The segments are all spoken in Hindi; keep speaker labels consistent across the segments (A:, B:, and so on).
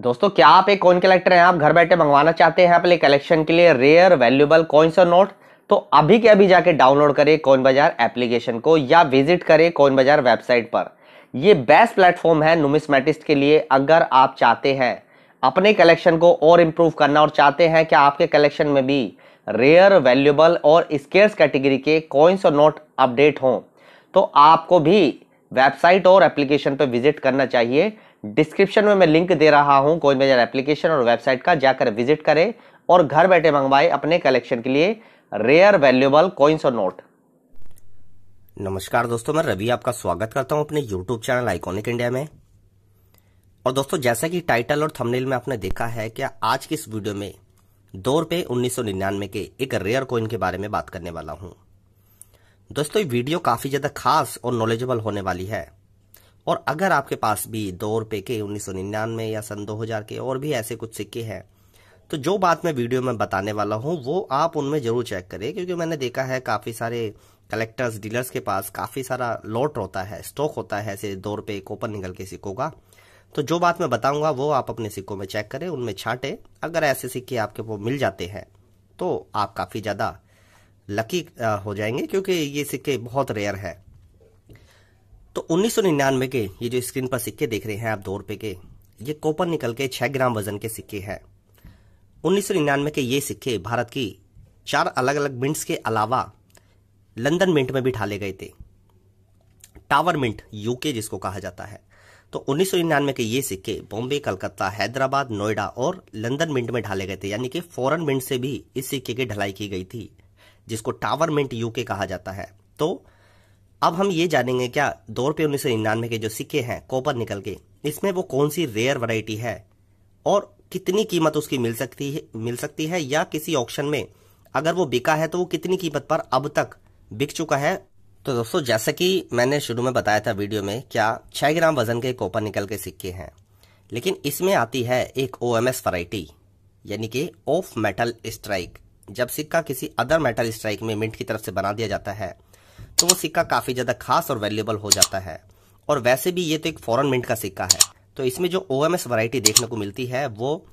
A: दोस्तों क्या आप एक कॉइन कलेक्टर हैं आप घर बैठे मंगवाना चाहते हैं अपने कलेक्शन के लिए रेयर वैल्यूबल कॉइन्स और नोट तो अभी के अभी जाके डाउनलोड करें कॉइन बाजार एप्लीकेशन को या विजिट करें कॉइन बाजार वेबसाइट पर ये बेस्ट प्लेटफॉर्म है नुमिसमेटिस्ट के लिए अगर आप चाहते हैं अपने कलेक्शन को और इम्प्रूव करना और चाहते हैं कि आपके कलेक्शन में भी रेयर वैल्यूबल और स्केयर्स कैटेगरी के कॉइन्स और नोट अपडेट हों तो आपको भी वेबसाइट और एप्लीकेशन पर विजिट करना चाहिए डिस्क्रिप्शन में मैं लिंक दे रहा हूँ कोई मेजर एप्लीकेशन और वेबसाइट का जाकर विजिट करें और घर बैठे मंगवाए अपने कलेक्शन के लिए रेयर वैल्यूबल कॉइन्स और नोट नमस्कार दोस्तों मैं रवि आपका स्वागत करता हूं अपने यूट्यूब चैनल आइकॉनिक इंडिया में और दोस्तों जैसा कि टाइटल और थंबनेल में आपने देखा है क्या आज की इस वीडियो में दो रुपये उन्नीस के एक रेयर कॉइन के बारे में बात करने वाला हूं दोस्तों ये वीडियो काफ़ी ज़्यादा खास और नॉलेजेबल होने वाली है और अगर आपके पास भी दो रुपये के उन्नीस या सन 2000 के और भी ऐसे कुछ सिक्के हैं तो जो बात मैं वीडियो में बताने वाला हूँ वो आप उनमें ज़रूर चेक करें क्योंकि मैंने देखा है काफ़ी सारे कलेक्टर्स डीलर्स के पास काफ़ी सारा लॉट होता है स्टॉक होता है ऐसे दो रुपये कोपन निकल के सिक्कों का तो जो बात मैं बताऊंगा वो आप अपने सिक्कों में चेक करें उनमें छांटें अगर ऐसे सिक्के आपके वो मिल जाते हैं तो आप काफ़ी ज़्यादा लकी हो जाएंगे क्योंकि ये सिक्के बहुत रेयर है तो 1999 के ये जो स्क्रीन पर सिक्के देख रहे हैं आप दो रुपए के ये कॉपर निकल के छह ग्राम वजन के सिक्के हैं उन्नीस के ये सिक्के भारत की चार अलग अलग मिंट्स के अलावा लंदन मिंट में भी ढाले गए थे टावर मिंट यूके जिसको कहा जाता है तो उन्नीस के ये सिक्के बॉम्बे कलकत्ता हैदराबाद नोएडा और लंदन मिंट में ढाले गए थे यानी कि फॉरन मिंट से भी इस सिक्के की ढलाई की गई थी जिसको टावरमेंट यूके कहा जाता है तो अब हम ये जानेंगे क्या दो रुपये उन्नीस सौ निन्यानवे के जो सिक्के हैं कॉपर निकल के इसमें वो कौन सी रेयर वराइटी है और कितनी कीमत उसकी मिल सकती है मिल सकती है या किसी ऑप्शन में अगर वो बिका है तो वो कितनी कीमत पर अब तक बिक चुका है तो दोस्तों जैसा कि मैंने शुरू में बताया था वीडियो में क्या छह ग्राम वजन के कॉपर निकल के सिक्के हैं लेकिन इसमें आती है एक ओ एम एस वराइटी यानी कि ऑफ मेटल स्ट्राइक जब सिक्का किसी अदर मेटल स्ट्राइक में मिंट की तरफ से बना दिया जाता है तो वो सिक्का काफ़ी ज़्यादा खास और वैल्यूबल हो जाता है और वैसे भी ये तो एक फॉरन मिंट का सिक्का है तो इसमें जो ओ एम देखने को मिलती है वो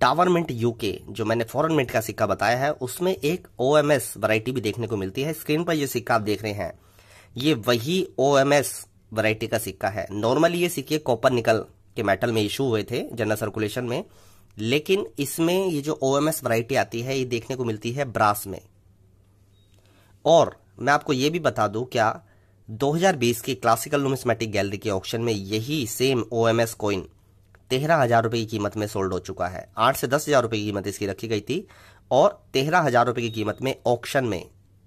A: टावर मिंट यूके जो मैंने फॉरन मिंट का सिक्का बताया है उसमें एक ओ एम भी देखने को मिलती है स्क्रीन पर ये सिक्का आप देख रहे हैं ये वही ओ एम का सिक्का है नॉर्मली ये सिक्के कॉपर निकल के मेटल में इशू हुए थे जनरल सर्कुलेशन में लेकिन इसमें ये जो ओ एम एस वराइटी आती है ये देखने को मिलती है ब्रास में और मैं आपको ये भी बता दूं क्या 2020 की क्लासिकल नुमिस्मेटिक गैलरी के ऑक्शन में यही same O M S coin तेरह हज़ार रुपये की कीमत में सोल्ड हो चुका है आठ से दस हज़ार रुपये की कीमत इसकी रखी गई थी और तेरह हज़ार रुपये की कीमत में ऑक्शन में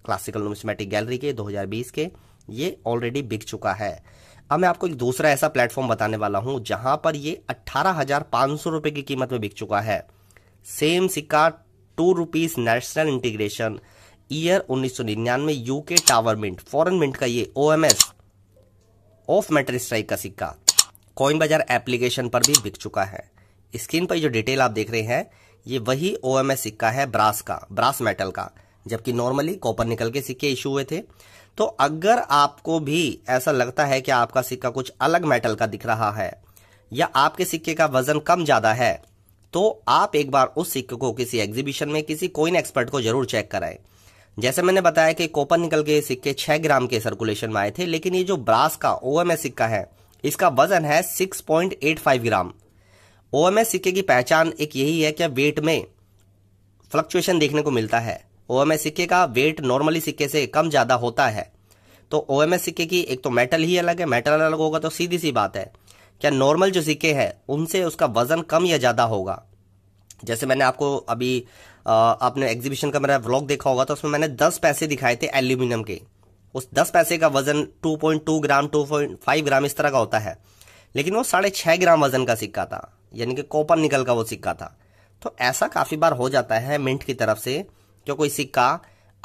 A: क्लासिकल नोमिसमेटिक गैलरी के दो के ये ऑलरेडी बिक चुका है अब मैं आपको एक दूसरा ऐसा प्लेटफॉर्म बताने वाला हूं जहां पर ये अट्ठारह हजार पांच सौ रुपए की कीमत में बिक चुका है सेम सिक्का two rupees national integration year उन्नीस सौ निन्यानवे UK tower mint foreign mint का ये O M S off metal strike का सिक्का कॉइन बाजार एप्लीकेशन पर भी बिक चुका है स्क्रीन पर जो डिटेल आप देख रहे हैं ये वही ओ एम एस सिक्का है ब्रास का ब्रास मेटल का जबकि नॉर्मली कॉपर निकल के सिक्के इशू हुए थे तो अगर आपको भी ऐसा लगता है कि आपका सिक्का कुछ अलग मेटल का दिख रहा है या आपके सिक्के का वजन कम ज्यादा है तो आप एक बार उस सिक्के को किसी एग्जीबिशन में किसी कोइन एक्सपर्ट को जरूर चेक कराएं जैसे मैंने बताया कि कोपन निकल के सिक्के 6 ग्राम के सर्कुलेशन में आए थे लेकिन ये जो ब्रास का ओ सिक्का है इसका वजन है 6.85 ग्राम ओ सिक्के की पहचान एक यही है कि वेट में फ्लक्चुएशन देखने को मिलता है ओ सिक्के का वेट नॉर्मली सिक्के से कम ज़्यादा होता है तो ओ सिक्के की एक तो मेटल ही अलग है मेटल अलग होगा तो सीधी सी बात है क्या नॉर्मल जो सिक्के हैं उनसे उसका वज़न कम या ज़्यादा होगा जैसे मैंने आपको अभी आपने एग्जीबिशन का मेरा व्लॉग देखा होगा तो उसमें मैंने दस पैसे दिखाए थे एल्यूमिनियम के उस दस पैसे का वजन two point two gram two point five gram इस तरह का होता है लेकिन वो साढ़े छः ग्राम वजन का सिक्का था यानी कि कॉपर निकल का वो सिक्का था तो ऐसा काफ़ी बार हो जाता है मिंट की तरफ से जो कोई सिक्का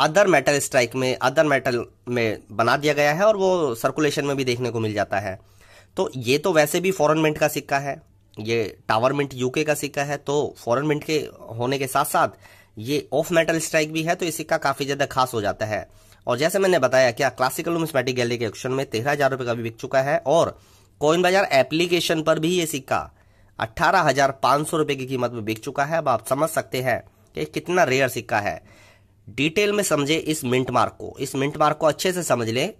A: अदर मेटल स्ट्राइक में अदर मेटल में बना दिया गया है और वो सर्कुलेशन में भी देखने को मिल जाता है तो ये तो वैसे भी फॉरन मिंट का सिक्का है ये टावर मिंट यूके का सिक्का है तो फॉरन मिंट के होने के साथ साथ ये ऑफ मेटल स्ट्राइक भी है तो ये सिक्का काफ़ी ज़्यादा खास हो जाता है और जैसे मैंने बताया क्या क्लासिकल मिस्मैटिक गैलरी के ऑप्शन में तेरह हज़ार रुपये का भी बिक चुका है और कोइन बाजार एप्लीकेशन पर भी ये सिक्का अट्ठारह हज़ार पाँच सौ रुपये की कीमत में बिक चुका है अब आप समझ सकते हैं ये कितना रेयर सिक्का है डिटेल में समझे इस मिंट मार्क को इस मिंट मार्क को अच्छे से समझ ले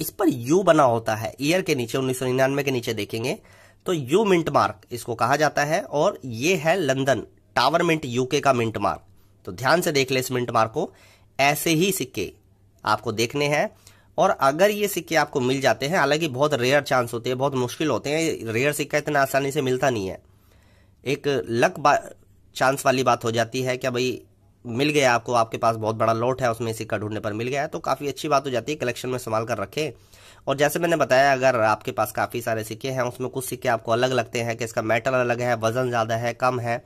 A: इस पर यू बना होता है ईयर के नीचे उन्नीस के नीचे देखेंगे तो यू मिंट मार्क इसको कहा जाता है और ये है लंदन टावर मिंट यूके का मिंट मार्क तो ध्यान से देख ले इस मिंट मार्क को ऐसे ही सिक्के आपको देखने हैं और अगर ये सिक्के आपको मिल जाते हैं हालांकि बहुत रेयर चांस होते हैं बहुत मुश्किल होते हैं रेयर सिक्का इतना आसानी से मिलता नहीं है एक लक चांस वाली बात हो जाती है क्या भाई मिल गया आपको आपके पास बहुत बड़ा लॉट है उसमें सिक्का ढूंढने पर मिल गया है तो काफ़ी अच्छी बात हो जाती है कलेक्शन में संभाल कर रखें और जैसे मैंने बताया अगर आपके पास काफ़ी सारे सिक्के हैं उसमें कुछ सिक्के आपको अलग लगते हैं कि इसका मेटल अलग है वज़न ज़्यादा है कम है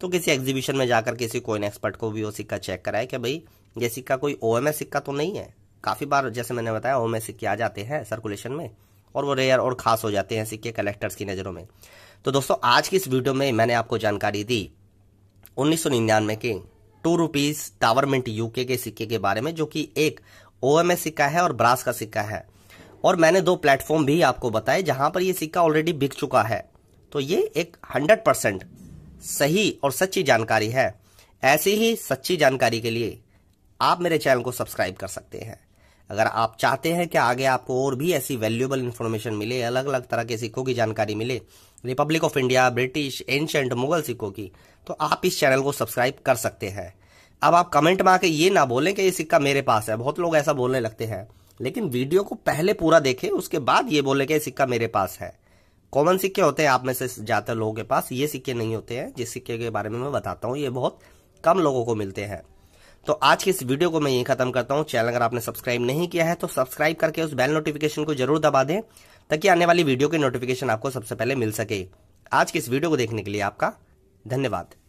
A: तो किसी एग्जीबिशन में जाकर किसी कोइन एक्सपर्ट को भी वो सिक्का चेक कराए कि भाई ये सिक्का कोई ओ सिक्का तो नहीं है काफ़ी बार जैसे मैंने बताया ओ सिक्के आ जाते हैं सर्कुलेशन में और वो रेयर और ख़ास हो जाते हैं सिक्के कलेक्टर्स की नज़रों में तो दोस्तों आज की इस वीडियो में मैंने आपको जानकारी दी 1999 के टू रुपीज टावरमेंट यूके के सिक्के के बारे में जो कि एक ओ सिक्का है और ब्रास का सिक्का है और मैंने दो प्लेटफॉर्म भी आपको बताए जहां पर यह सिक्का ऑलरेडी बिक चुका है तो ये एक 100 परसेंट सही और सच्ची जानकारी है ऐसी ही सच्ची जानकारी के लिए आप मेरे चैनल को सब्सक्राइब कर सकते हैं अगर आप चाहते हैं कि आगे आपको और भी ऐसी वैल्यूएबल इन्फॉर्मेशन मिले अलग अलग तरह के सिक्कों की जानकारी मिले republic of India British ancient Mughal सिक्कों की तो आप इस चैनल को सब्सक्राइब कर सकते हैं अब आप कमेंट में आके ये ना बोलें कि ये सिक्का मेरे पास है बहुत लोग ऐसा बोलने लगते हैं लेकिन वीडियो को पहले पूरा देखें उसके बाद ये बोले कि सिक्का मेरे पास है कॉमन सिक्के होते हैं आप में से ज़्यादातर लोगों के पास ये सिक्के नहीं होते हैं जिस सिक्के के बारे में मैं बताता हूँ ये बहुत कम लोगों को मिलते हैं तो आज की इस वीडियो को मैं यही खत्म करता हूँ चैनल अगर आपने सब्सक्राइब नहीं किया है तो सब्सक्राइब करके उस बेल नोटिफिकेशन को जरूर दबा दें ताकि आने वाली वीडियो की नोटिफिकेशन आपको सबसे पहले मिल सके आज की इस वीडियो को देखने के लिए आपका धन्यवाद